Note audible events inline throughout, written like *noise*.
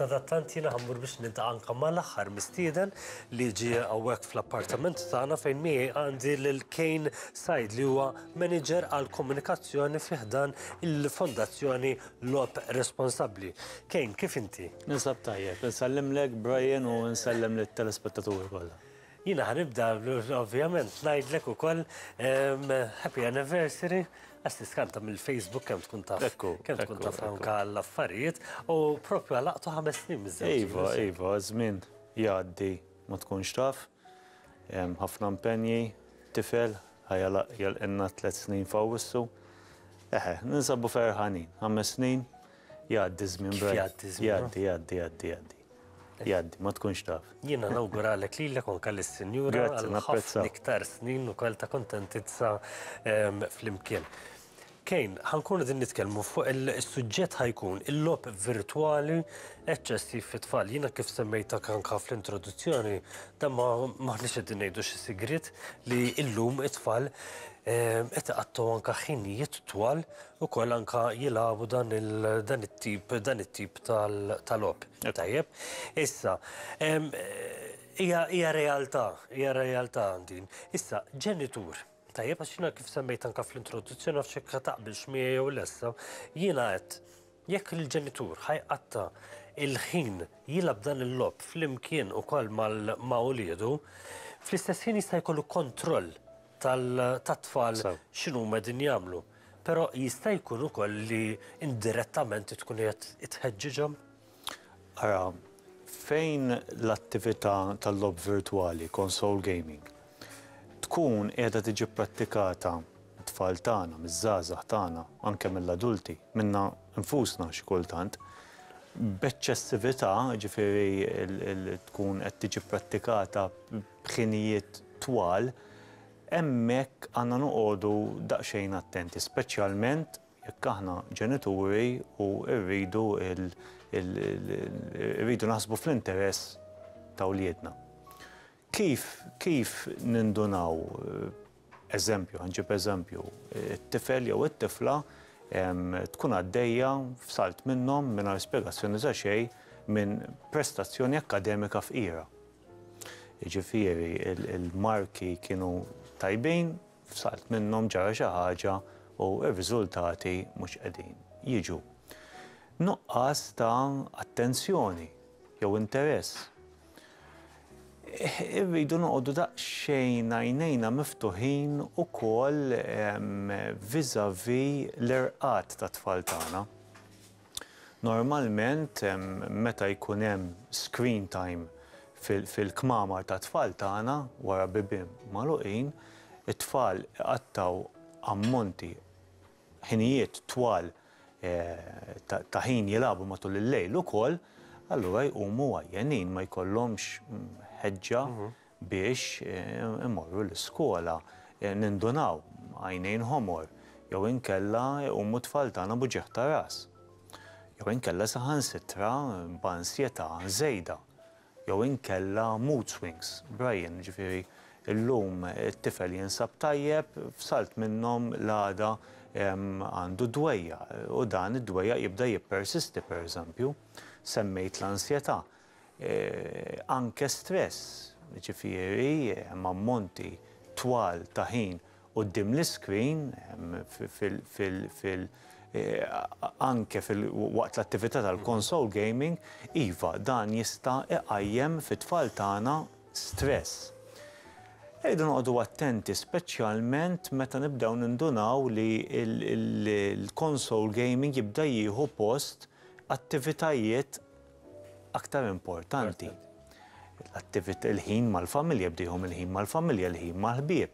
Sadattant jina għammur biex ninta anka ma l-axħar mistieden li ġi għawek fl-appartament tagħna fejn mi għandi l-Kane Said li huwa manager għal komunikazzjoni fiħdan il-fondazzjoni Lop Responsabli. Kane, kif inti? Ninsab tajjeb, nsallim lek Brian u nsallim l-telespettaturi kollha. Jina ħanibda, ovvijament, najdlek u koll, happy anniversary, għasti skanta mill-Facebook kem tkun taf. Ekku, Kem tkun taf anka l-affarijiet, u propju għalaqtu ħames snin mizzem. Ejva, ejva, zmin, jaddi, ma tkun xtaf, ħafna mpenji, tifel, ħajalaq enna tlet snin fawissu. Eħe, ninsabu ferħanin, ħames snin, jaddi zmin, bro. Jaddi, jaddi, jaddi, jaddi jaddi, ma tkunx taf. Jina nawgura għalek li l-ekon kalli s-senjura, għal-ħafna iktar snin u kol ta' kontentizza ehm, fl-imkien. Kejn, ħankun din nitkellmu fuq il-suġġett ħajkun il-lob virtuali eċċessi fit tfal Jina kif semmejta kanka fl-introduzzjoni, da ma maħniex qed ngħidu xi sigrit li illum it-tfal eh, qed għattu anka ħinijiet twal u anka jilagħbu dan dan it-tip dan tip tal-lob. Tajjeb. Issa, eh, hija realtà, hija realtà għandin. Issa, ġenitur Tajjeb għax jina kif semmejt anka fl-introduzzjoni għafxie xekka taqbil xmija jew lessa, jina għet jekk il-ġenitur ħajqatta il-ħin jilab dan il-lob fl-imkien u kol mal-mawliedu, fl-istess ħin jista' jkollu kontroll tal-tfal xinu medin jamlu. Pero jista' jkun ukoll li indirettament tkun qed itħeġġiġhom? Ara, fejn l-attività tal-lob virtuali, console gaming, tkun qiegħda tiġi prattikata tfal tagħna, miż-żgħażagħ tagħna, anke mill-adulti, minna nfusna xi kultant. B'eċċessività, ġifieri tkun qed tiġi prattikata b'ħinijiet twal, hemmhekk għandna noqogħdu daqsxejn attenti, speċjalment jekk aħna ġenituri u rridu rridu naħsbu fl-interess ta' wliedna kif, kif nindunaw, eh, eżempju, għanġib eżempju, eh, t tifel jew it-tifla tkun għaddejja f'salt minnom għar spiegazzjoni za xej minn prestazzjoni akademika f'ira. Ġifiri, il-marki kienu tajbin, f'salt minnom ġara xi ħaġa u r-riżultati mhux qegħdin jiġu. Nuqqas ta' attenzjoni jew interess irridu noqogħdu daqsxejn għajnejna miftuħin ukoll viżavi l-irqat ta' tfal tagħna. Normalment meta jkun hemm screen time fil-kmamar ta' tfal tagħna wara bibim maluqin, it-tfal qattaw ammonti ħinijiet twal eh, ta' ħin jilabu matul il-lejl ukoll, allura jqumu għajjenin ma jkollhomx mm, ħeġġa mhm. biex eh, imorru l-iskola, eh, nindunaw għajnejn homor, jew inkella ummu tfal tagħna ras. Jow inkella saħan sitra b'ansjetà żejda. Jow inkella mood swings, Brian, ġifieri illum it-tifel jinsab tajjeb, fsalt minnom l-għada għandu dwejja u dan id-dwejja jibda jippersisti per eżempju, semmejt l-ansjetà. Eh, anke stress, ma monti twal taħin u dim l-screen eh, anke fil-waqt l-attività tal-console gaming, iva dan jista' iqajjem fit-tfal tagħna stress. Ejdu noqdu attenti, speċjalment meta nibdew nindunaw li l-console gaming jibda jieħu post attivitajiet aktar importanti. l attivit il-ħin mal-familja bdihom il-ħin mal-familja, il-ħin mal-ħbieb,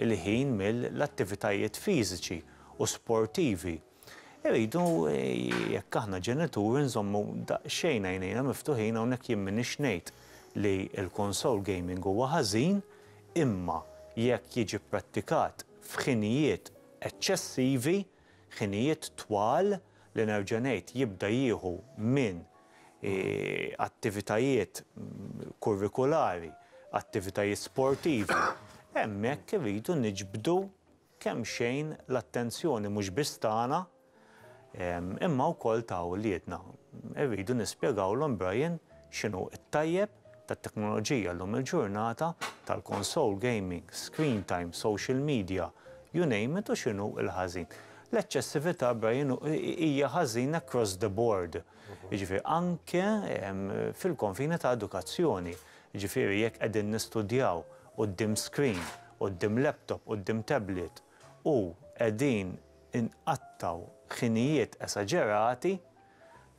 il-ħin mill-attivitajiet fiżiċi u sportivi. Iridu e, jekk aħna ġenituri nżommu daqsxejn għajnejna miftuħin hawnhekk jien minix ngħid li l konsol gaming huwa ħażin imma jekk jiġi prattikat f'ħinijiet eċċessivi, ħinijiet twal li nerġanejt jibda jieħu minn E, attivitajiet kurrikulari, attivitajiet sportivi, hemmhekk irridu niġbdu kemm xejn l-attenzjoni mhux biss tagħna imma wkoll ta' wliedna. Irridu nispjegawlhom Brian x'inhu t-tajjeb tat-teknoloġija llum il-ġurnata tal-console gaming, screen time, social media, you name it u x'inhu l-ħażin. L-eċċessività Brian hija ħażin across the board. Ġifiri, anke ehm, fil konfina ta' edukazzjoni, ġifiri, jekk għedin nistudjaw u dim screen, u dim laptop, u dim tablet, u għedin inqattaw ħinijiet esagerati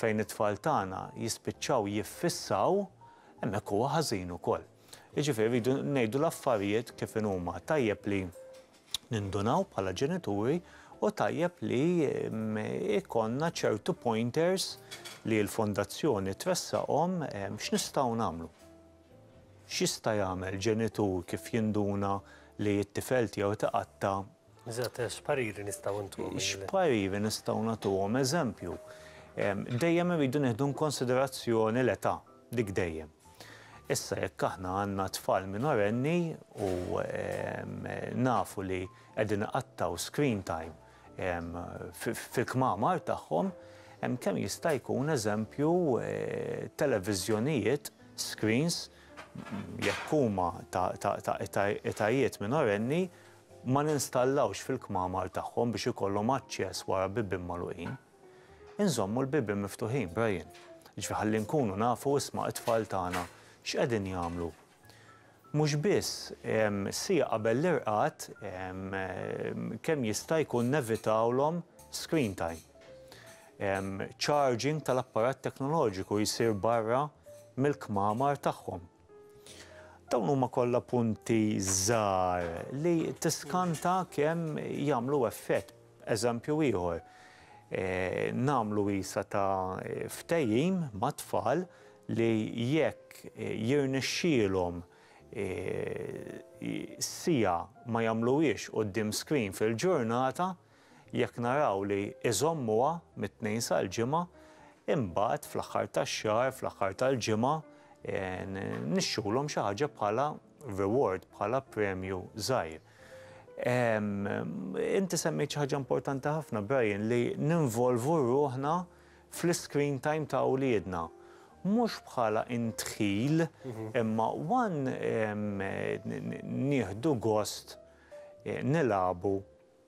fejn it-tfal tagħna jispiċċaw jiffissaw hemmhekk huwa ħażin ukoll. Jiġifieri rridu ngħidu l-affarijiet kif huma tajjeb li nindunaw bħala ġenituri u tajjeb li mm, ikonna ċertu pointers li l-fondazzjoni twessaqhom ehm, x'nistgħu nagħmlu. X'ista' jagħmel ġenitur kif jinduna li t-tifel tiegħu taqatta Eżatt, x'pariri nistgħu ntuhom. X'pariri nistgħu nagħtuhom eżempju. Ehm, dejjem irridu n konsiderazzjoni l-età dik dejjem. Issa jekk aħna għandna tfal minorenni u ehm, nafu li qegħdin qattaw screen time fil-kmamar tagħhom kem kemm jista' jkun eżempju eh, televiżjonijiet, screens, jekk huma minn minorenni ma ninstallawx fil-kmamar tagħhom biex ikollhom aċċess wara bibim maluqin. Inżommu l bibim miftuħin, Brian. Ġifi ħalli nkunu nafu isma' it-tfal tagħna x'qegħdin jagħmlu mhux biss sija qabel l-irqat kemm jista' jkun nevitawlhom screen time. Charging tal-apparat teknoloġiku jisir barra mill-kmamar tagħhom. Dawn huma kollha punti żgħar li tiskanta kemm jagħmlu effett. Eżempju ieħor, e, namlu isa ta' ftejim ma' tfal li jekk jirnexxielhom E, sija ma jamluwiex dim screen fil-ġurnata jekk naraw li iżommuha mit-tnejn sal-ġimgħa imbagħad fl-aħħar tax-xahar, fl-aħħar tal-ġimgħa e, nixxulhom xi ħaġa bħala reward, bħala premju żgħir. Inti semmejt xi ħaġa importanti ħafna Brian li ninvolvu ruħna fl-screen time ta' awliedna mhux bħala intħil mhm. imma għan nieħdu gost e, nilabu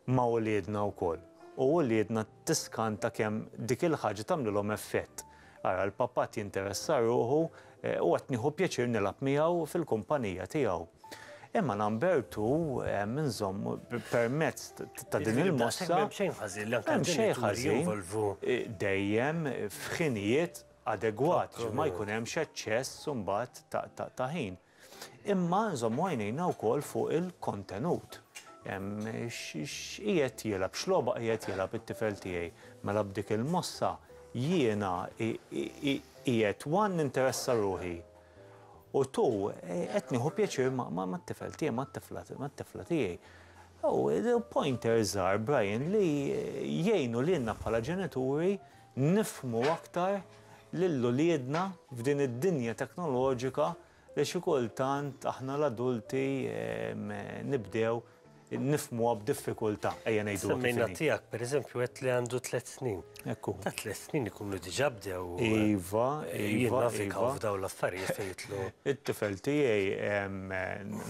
ma' uliedna wkoll. U uliedna tiskanta kemm dik il l-om effett. Ara l papat tinteressa ruħu e, u għatniħu pjaċir nilab miegħu fil-kumpanija tiegħu. Imma number two, e, minżom, permezz ta' din il-mossa. Hemm xejn ħażin, l-anka xejn ħażin. Dejjem f'ħinijiet adegwat, ma jkun hemm xeċċess mbagħad ta' ħin. Imma nżommu għajnejna wkoll fuq il-kontenut. x'qiegħed jilab, x'loba qiegħed jilab it-tifel tiegħi mela b'dik il-mossa jiena qiegħed wan interessa ruħi u tu e, qed nieħu pjaċir ma' t-tifel tiegħi, ma' t-tifla tiegħi. U pointers are, Brian, li jgħinu li jenna bħala ġenituri nifmu aktar lillu li jedna f'din id-dinja teknoloġika li xi kultant aħna l-adulti nibdew nifmu għab diffikulta ejja nejdu. Semmejna tijak, per eżempju, għet li għandu tlet snin. Ekku. Ta' tlet snin ikunu diġà bdew. Eh, iva, iva. Jinnafika iva. f'daw l-affarijiet fejtlu. *laughs* It-tifel tiegħi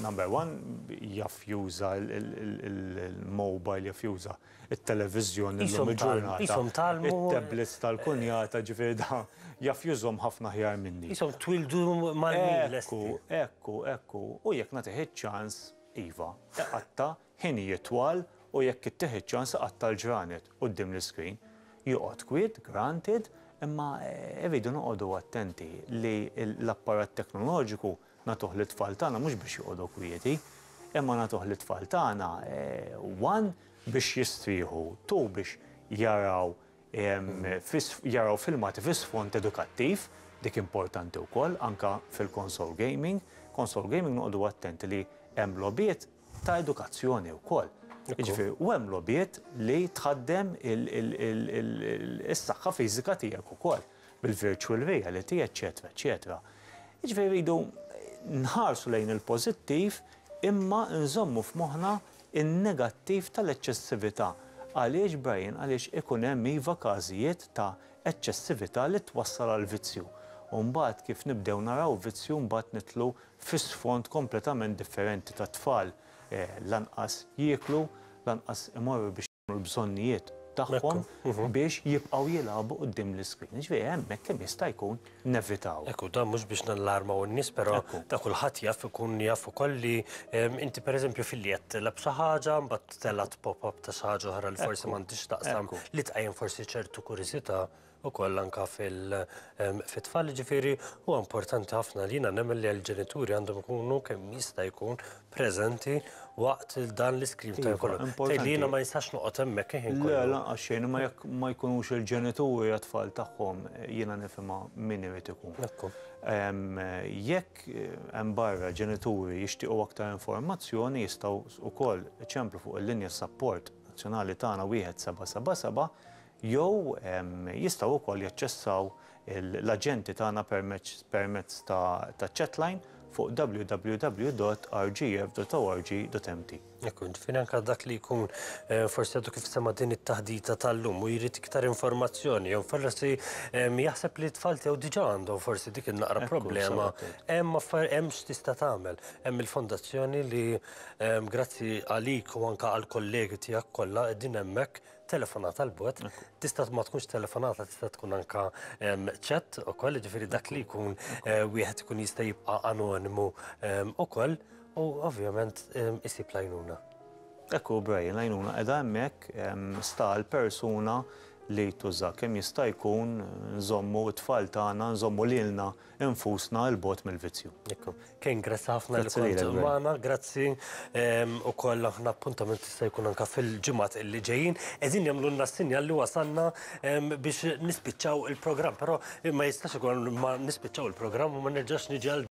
number one, jaff juża il-mobile, jaff juża il-televizjon, il-ġurnata. Isom Il-tablets tal-kunjata ġifir da' jaffjużom ħafna ħjar minni. Jisom twildu mal-min Ekku, ekku, ekku. U jekk natiħi ċans, Iva, għatta ħini jitwal u jekk ittiħi ċans għatta l-ġranet u d-dim l-screen. Juqot kwid, granted, imma eh, evidu noqodu attenti li l-apparat teknoloġiku natuħ li tfal tagħna mhux biex joqogħdu kwieti, imma natuħ li tfal tagħna eh, one biex jistrieħu, tu biex jaraw jaraw filmati fis font edukattiv, dik importanti wkoll anka fil-console gaming. Console gaming nuqdu attenti li hemm lobiet ta' edukazzjoni wkoll. Ġifiri, u hemm lobiet li tħaddem is-saħħa fiżika tiegħek ukoll bil-virtual reality, eċetera, eċetera. Ġifiri idu nħarsu lejn il-pożittiv imma nżommu f'moħħna in-negattiv tal-eċċessività. Għaliex Brian, għaliex ikun hemm iva każijiet ta' eċċessività li twassal għal vizzju. Umbat kif nibdew naraw vizzju mbagħad nitlu fis font kompletament differenti ta' tfal eh, lanqas jieklu, lanqas imorru biex l-bżonnijiet tagħhom mhm. biex jibqgħu jilagħbu qudiem l-iskrin. Ġifieri hemmhekk kemm jista' jkun nevitaw. Ekku dan mhux biex u n nies però ta' kulħadd jaf ikun jaf ukoll li inti pereżempju fil-jett tilab xi ħaġa, mbagħad telat pop-up ta' xi ħaġa oħra li forsi m'għandix taqsam li tqajjem forsi ċertu kurisita u koll anka fil-tfal ġifiri u importanti ħafna li jina nemmen li l-ġenituri għandhom ikunu kemm jista' jkun prezenti waqt dan l-iskrim ta' iva, jkollu. Li jina ma jistax noqgħod hemmhekk ħin kollu. Le la, xejn ma jkunux il-ġenituri għat-tfal tagħhom jiena nifhimha min irid ikun. Jekk hemm barra ġenituri jixtiequ aktar informazzjoni jistgħu koll ċemplu fuq il-linja support nazjonali tagħna wieħed seba' jew jistgħu wkoll jaċċessaw l-aġenti tagħna permezz ta' chatline fuq www.rgf.org.mt. Ekkun, fina anka dak li jkun eh, forsi għadu kif sema din it-taħdita tal-lum u jrid iktar informazzjoni, jew eh, mi jaħseb li t-tfal tiegħu diġà għandhom forsi dik il-naqra problema. Hemm affar hemm tista tagħmel. Hemm il-fondazzjoni li eh, grazzi għalik u anka għall-kollegi tiegħek kollha qegħdin hemmhekk telefonata l-bot, tista ma tkunx telefonata, tista tkun anka ehm, chat, u koll, ġifiri dak li jkun wieħed kun jista' jibqa' anonimu ehm, u koll. U ovvjament isib lajnuna. Ekku Brian, lajnuna edha emmek sta l-persuna li tuża kemm jista' jkun nżommu t-tfal tagħna, nżommu lilna infusna l-bot mill-vizzju. Ekku, kien grazzi ħafna li kont magħna, grazzi ukoll aħna appuntament se jkun anke fil-ġimgħat li ġejjin. Eżin jagħmlu lna sinjal li wasanna biex nispiċċaw il-programm, però ma jistax ikun ma nispiċċaw il-programm u ma nerġax niġi